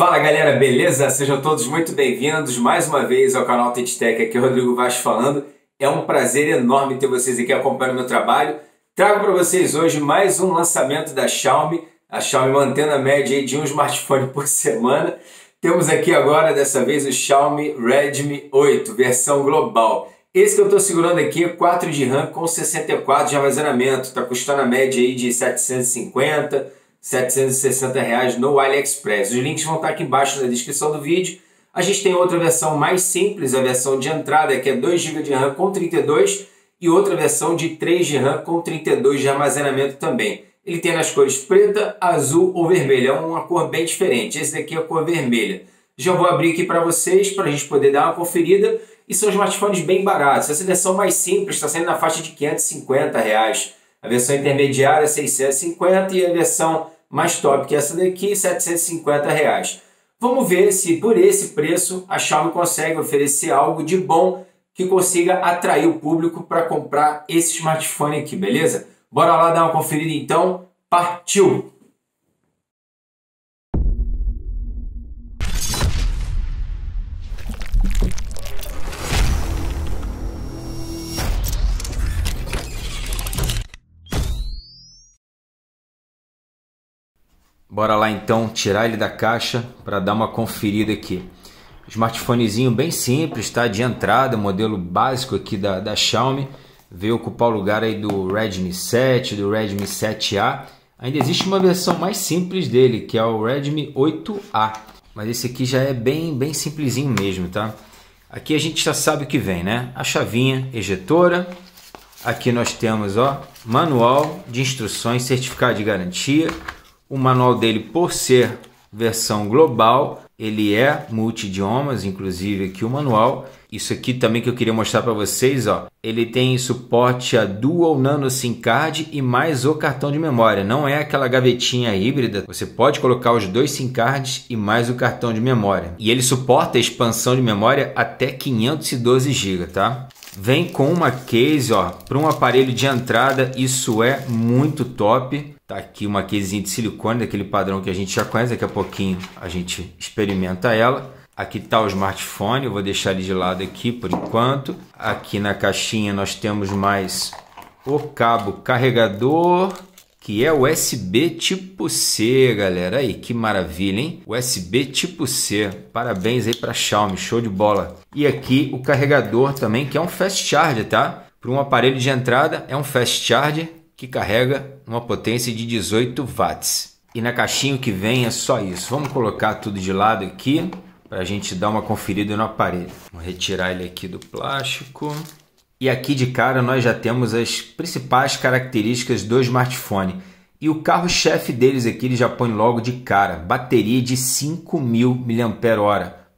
Fala galera, beleza? Sejam todos muito bem-vindos mais uma vez ao canal TechTech, aqui é o Rodrigo Vaz falando. É um prazer enorme ter vocês aqui acompanhando meu trabalho. Trago para vocês hoje mais um lançamento da Xiaomi, a Xiaomi mantendo a média de um smartphone por semana. Temos aqui agora, dessa vez, o Xiaomi Redmi 8, versão global. Esse que eu estou segurando aqui é 4 de RAM com 64 de armazenamento, está custando a média aí de 750 760 reais no AliExpress. Os links vão estar aqui embaixo na descrição do vídeo. A gente tem outra versão mais simples, a versão de entrada, que é 2 GB de RAM com 32 e outra versão de 3 de RAM com 32 de armazenamento também. Ele tem nas cores preta, azul ou vermelha, é uma cor bem diferente. Esse daqui é a cor vermelha. Já vou abrir aqui para vocês, para a gente poder dar uma conferida. E são smartphones bem baratos. Essa versão mais simples está saindo na faixa de 550 reais. A versão intermediária é 650 e a versão mais top, que é essa daqui, 750 reais. Vamos ver se por esse preço a Xiaomi consegue oferecer algo de bom que consiga atrair o público para comprar esse smartphone aqui, beleza? Bora lá dar uma conferida então. Partiu! Bora lá então tirar ele da caixa para dar uma conferida aqui. Smartphonezinho bem simples, tá? De entrada, modelo básico aqui da, da Xiaomi. Veio ocupar o lugar aí do Redmi 7, do Redmi 7A. Ainda existe uma versão mais simples dele, que é o Redmi 8A. Mas esse aqui já é bem, bem simplesinho mesmo, tá? Aqui a gente já sabe o que vem, né? A chavinha ejetora. Aqui nós temos, ó, manual de instruções, certificado de garantia o manual dele, por ser versão global, ele é multi-idiomas, inclusive aqui o manual. Isso aqui também que eu queria mostrar para vocês, ó. Ele tem suporte a dual nano SIM card e mais o cartão de memória. Não é aquela gavetinha híbrida. Você pode colocar os dois SIM cards e mais o cartão de memória. E ele suporta a expansão de memória até 512 GB, tá? Vem com uma case, ó, para um aparelho de entrada, isso é muito top. Tá aqui uma casezinha de silicone, daquele padrão que a gente já conhece. Daqui a pouquinho a gente experimenta ela. Aqui tá o smartphone, eu vou deixar ele de lado aqui por enquanto. Aqui na caixinha nós temos mais o cabo carregador, que é USB tipo C, galera. Aí, que maravilha, hein? USB tipo C. Parabéns aí para Xiaomi, show de bola. E aqui o carregador também, que é um fast charge tá? Para um aparelho de entrada, é um fast charger que carrega uma potência de 18 watts. E na caixinha que vem é só isso. Vamos colocar tudo de lado aqui para a gente dar uma conferida no aparelho. Vamos retirar ele aqui do plástico. E aqui de cara nós já temos as principais características do smartphone. E o carro-chefe deles aqui ele já põe logo de cara, bateria de 5.000 mAh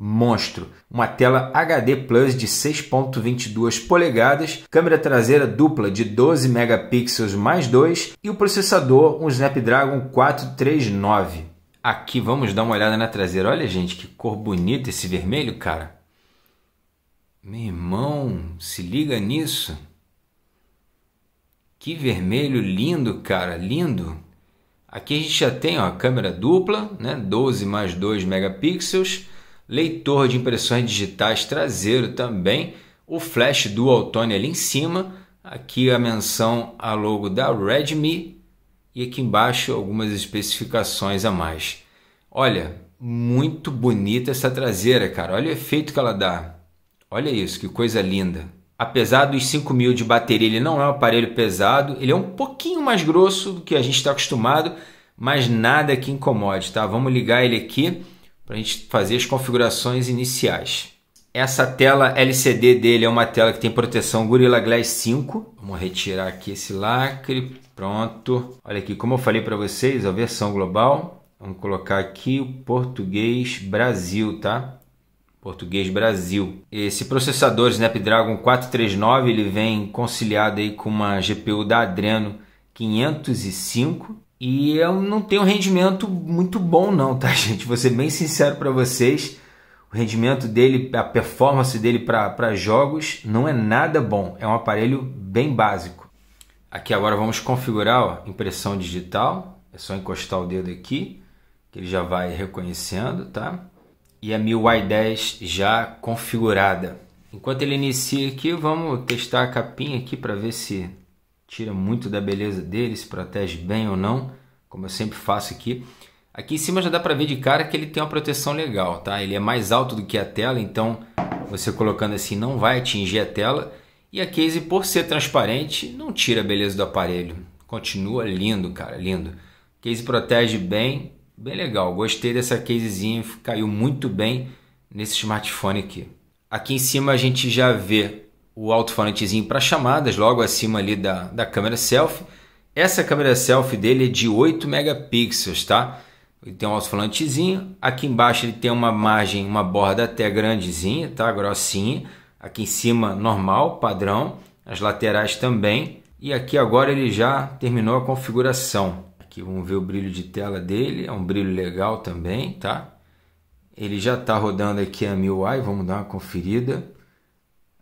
monstro. Uma tela HD Plus de 6.22 polegadas, câmera traseira dupla de 12 megapixels mais 2 e o processador um Snapdragon 439. Aqui vamos dar uma olhada na traseira. Olha, gente, que cor bonita esse vermelho, cara. Meu irmão, se liga nisso. Que vermelho lindo, cara, lindo. Aqui a gente já tem ó, câmera dupla, né? 12 mais 2 megapixels leitor de impressões digitais traseiro também, o flash dual tone ali em cima, aqui a menção a logo da Redmi e aqui embaixo algumas especificações a mais. Olha, muito bonita essa traseira, cara. Olha o efeito que ela dá. Olha isso, que coisa linda. Apesar dos 5.000 de bateria, ele não é um aparelho pesado, ele é um pouquinho mais grosso do que a gente está acostumado, mas nada que incomode, tá? Vamos ligar ele aqui para a gente fazer as configurações iniciais. Essa tela LCD dele é uma tela que tem proteção Gorilla Glass 5. Vamos retirar aqui esse lacre. Pronto. Olha aqui, como eu falei para vocês, a versão global. Vamos colocar aqui o português Brasil, tá? Português Brasil. Esse processador Snapdragon 439, ele vem conciliado aí com uma GPU da Adreno 505 e eu não tenho um rendimento muito bom não, tá gente? Vou ser bem sincero para vocês. O rendimento dele, a performance dele para jogos não é nada bom. É um aparelho bem básico. Aqui agora vamos configurar ó, impressão digital. É só encostar o dedo aqui, que ele já vai reconhecendo, tá? E a MIUI 10 já configurada. Enquanto ele inicia aqui, vamos testar a capinha aqui para ver se tira muito da beleza dele, se protege bem ou não, como eu sempre faço aqui. Aqui em cima já dá para ver de cara que ele tem uma proteção legal, tá? Ele é mais alto do que a tela, então você colocando assim não vai atingir a tela. E a case, por ser transparente, não tira a beleza do aparelho. Continua lindo, cara, lindo. Case protege bem, bem legal. Gostei dessa casezinha, caiu muito bem nesse smartphone aqui. Aqui em cima a gente já vê o alto-falantezinho para chamadas, logo acima ali da, da câmera selfie. Essa câmera selfie dele é de 8 megapixels, tá? Ele tem um alto-falantezinho, aqui embaixo ele tem uma margem, uma borda até grandezinha, tá? Grossinha. Aqui em cima, normal, padrão. As laterais também. E aqui agora ele já terminou a configuração. Aqui vamos ver o brilho de tela dele, é um brilho legal também, tá? Ele já está rodando aqui a MIUI vamos dar uma conferida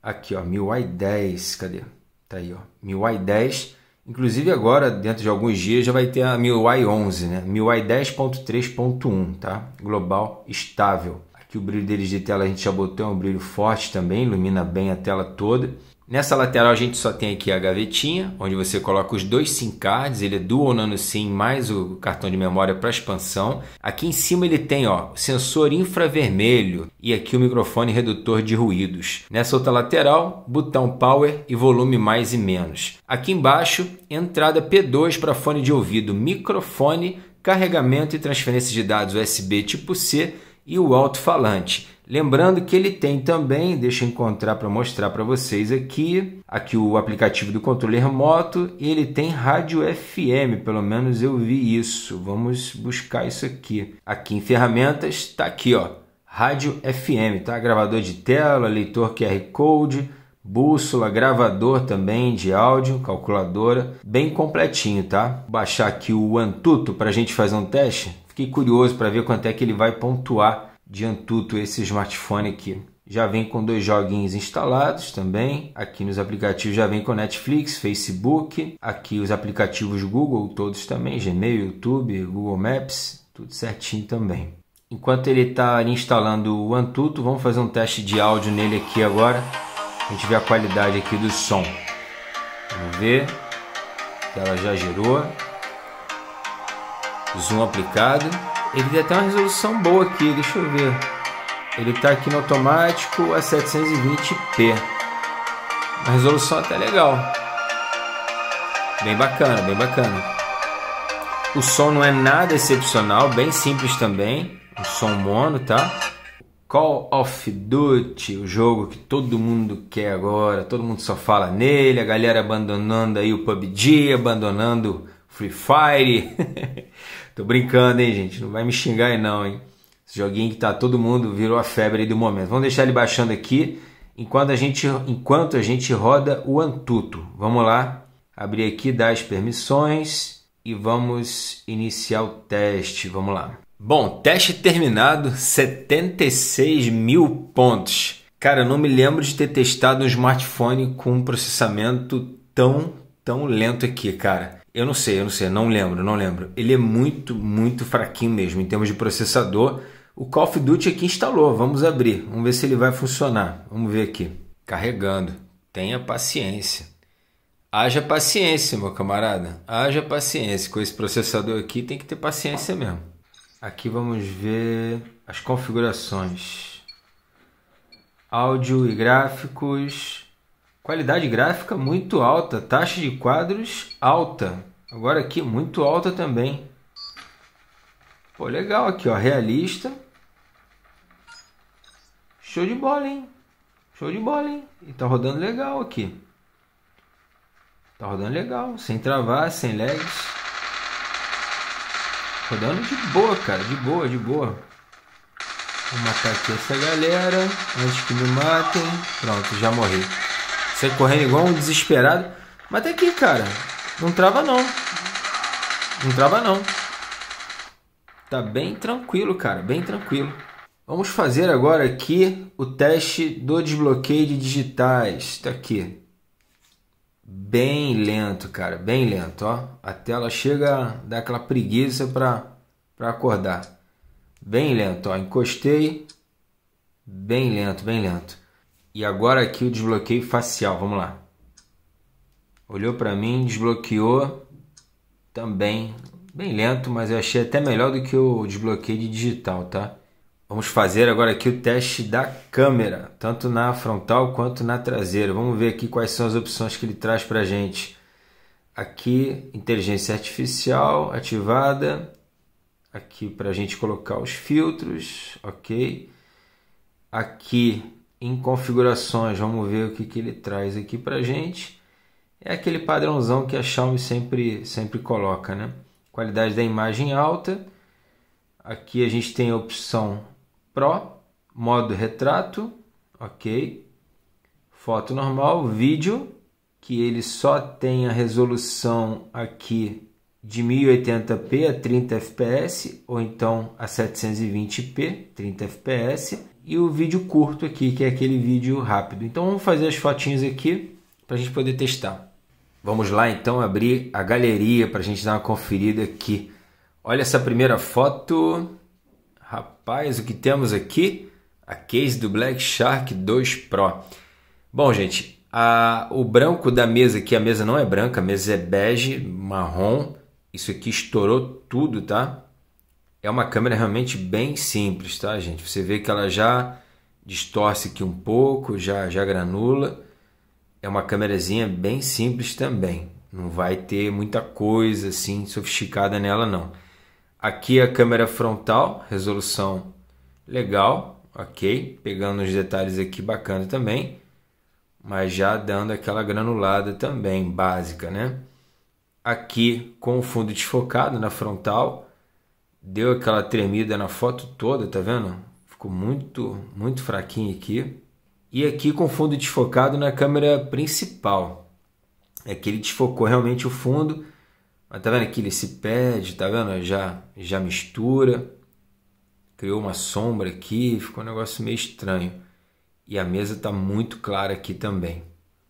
aqui, ó, MIUI 10, cadê? Tá aí, ó, MIUI 10. Inclusive agora, dentro de alguns dias, já vai ter a MIUI 11, né? MIUI 10.3.1, tá? Global estável. Aqui o brilho deles de tela a gente já botou, é um brilho forte também, ilumina bem a tela toda. Nessa lateral a gente só tem aqui a gavetinha, onde você coloca os dois SIM cards, ele é dual nano SIM mais o cartão de memória para expansão. Aqui em cima ele tem ó, sensor infravermelho e aqui o microfone redutor de ruídos. Nessa outra lateral, botão power e volume mais e menos. Aqui embaixo, entrada P2 para fone de ouvido, microfone, carregamento e transferência de dados USB tipo C e o alto-falante. Lembrando que ele tem também, deixa eu encontrar para mostrar para vocês aqui, aqui o aplicativo do controle remoto, ele tem rádio FM, pelo menos eu vi isso. Vamos buscar isso aqui. Aqui em ferramentas está aqui, ó, rádio FM, tá? Gravador de tela, leitor QR Code, bússola, gravador também de áudio, calculadora, bem completinho, tá? Vou baixar aqui o Antutu para a gente fazer um teste. Fiquei curioso para ver quanto é que ele vai pontuar de Antutu esse smartphone aqui. Já vem com dois joguinhos instalados também. Aqui nos aplicativos já vem com Netflix, Facebook. Aqui os aplicativos Google, todos também: Gmail, YouTube, Google Maps, tudo certinho também. Enquanto ele está instalando o Antutu, vamos fazer um teste de áudio nele aqui agora. A gente vê a qualidade aqui do som. Vamos ver. Ela já gerou zoom aplicado. Ele tem até uma resolução boa aqui, deixa eu ver. Ele está aqui no automático a é 720p. Uma resolução até legal. Bem bacana, bem bacana. O som não é nada excepcional, bem simples também. O som mono, tá? Call of Duty, o jogo que todo mundo quer agora, todo mundo só fala nele, a galera abandonando aí o PUBG, abandonando Free Fire. Tô brincando, hein, gente? Não vai me xingar aí não, hein? Esse joguinho que tá todo mundo virou a febre aí do momento. Vamos deixar ele baixando aqui enquanto a gente, enquanto a gente roda o Antuto. Vamos lá. Abrir aqui, dar as permissões e vamos iniciar o teste. Vamos lá. Bom, teste terminado, 76 mil pontos. Cara, eu não me lembro de ter testado um smartphone com um processamento tão, tão lento aqui, cara. Eu não sei, eu não sei, não lembro, não lembro. Ele é muito, muito fraquinho mesmo em termos de processador. O Call of Duty aqui instalou, vamos abrir, vamos ver se ele vai funcionar. Vamos ver aqui. Carregando. Tenha paciência. Haja paciência, meu camarada. Haja paciência. Com esse processador aqui tem que ter paciência mesmo. Aqui vamos ver as configurações. Áudio e gráficos. Qualidade gráfica muito alta, taxa de quadros alta. Agora aqui muito alta também. Pô, legal aqui, ó, realista. Show de bola, hein? Show de bola, hein? E tá rodando legal aqui. Tá rodando legal, sem travar, sem lags. Rodando de boa, cara, de boa, de boa. Vou matar aqui essa galera antes que me matem. Pronto, já morri. Você correndo igual um desesperado. Mas até aqui, cara. Não trava não. Não trava não. Tá bem tranquilo, cara. Bem tranquilo. Vamos fazer agora aqui o teste do desbloqueio de digitais. Tá aqui. Bem lento, cara. Bem lento, ó. A tela chega a dar aquela preguiça para para acordar. Bem lento, ó. Encostei. Bem lento, bem lento. E agora aqui o desbloqueio facial, vamos lá. Olhou para mim, desbloqueou também, bem lento, mas eu achei até melhor do que o desbloqueio de digital, tá? Vamos fazer agora aqui o teste da câmera, tanto na frontal quanto na traseira. Vamos ver aqui quais são as opções que ele traz para gente. Aqui, inteligência artificial ativada. Aqui para a gente colocar os filtros, ok? Aqui em configurações, vamos ver o que, que ele traz aqui para gente. É aquele padrãozão que a Xiaomi sempre, sempre coloca, né? Qualidade da imagem alta. Aqui a gente tem a opção Pro, modo retrato, ok. Foto normal, vídeo, que ele só tem a resolução aqui de 1080p a 30 fps ou então a 720p 30 fps e o vídeo curto aqui, que é aquele vídeo rápido. Então vamos fazer as fotinhas aqui para a gente poder testar. Vamos lá então abrir a galeria para a gente dar uma conferida aqui. Olha essa primeira foto. Rapaz, o que temos aqui? A case do Black Shark 2 Pro. Bom, gente, a, o branco da mesa aqui, a mesa não é branca, a mesa é bege, marrom. Isso aqui estourou tudo, tá? É uma câmera realmente bem simples, tá, gente? Você vê que ela já distorce aqui um pouco, já, já granula. É uma câmerazinha bem simples também. Não vai ter muita coisa assim sofisticada nela, não. Aqui é a câmera frontal, resolução legal, ok. Pegando os detalhes aqui, bacana também. Mas já dando aquela granulada também, básica, né? Aqui com o fundo desfocado na frontal Deu aquela tremida na foto toda, tá vendo? Ficou muito, muito fraquinho aqui. E aqui com fundo desfocado na câmera principal. É que ele desfocou realmente o fundo. Mas tá vendo aqui? Ele se perde, tá vendo? Já, já mistura. Criou uma sombra aqui, ficou um negócio meio estranho. E a mesa tá muito clara aqui também.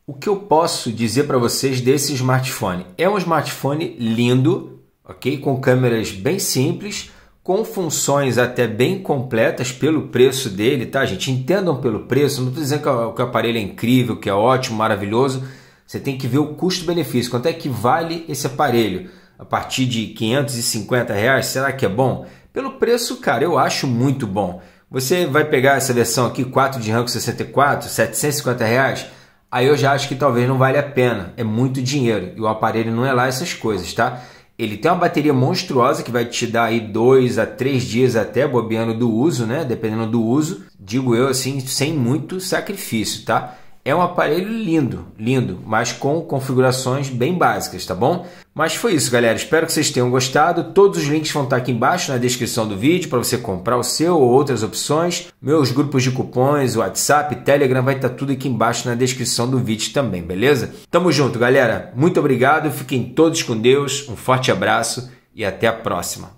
O que eu posso dizer para vocês desse smartphone? É um smartphone lindo, ok? Com câmeras bem simples, com funções até bem completas pelo preço dele, tá, gente? Entendam pelo preço, não estou dizendo que o aparelho é incrível, que é ótimo, maravilhoso. Você tem que ver o custo-benefício, quanto é que vale esse aparelho? A partir de 550 reais, será que é bom? Pelo preço, cara, eu acho muito bom. Você vai pegar essa versão aqui, 4 de ranco 64, 750 reais, aí eu já acho que talvez não vale a pena, é muito dinheiro e o aparelho não é lá essas coisas, tá? Ele tem uma bateria monstruosa que vai te dar aí dois a três dias até bobeando do uso, né? Dependendo do uso, digo eu assim, sem muito sacrifício, tá? É um aparelho lindo, lindo, mas com configurações bem básicas, tá bom? Mas foi isso, galera. Espero que vocês tenham gostado. Todos os links vão estar aqui embaixo na descrição do vídeo para você comprar o seu ou outras opções. Meus grupos de cupons, WhatsApp, Telegram, vai estar tudo aqui embaixo na descrição do vídeo também, beleza? Tamo junto, galera. Muito obrigado. Fiquem todos com Deus. Um forte abraço e até a próxima.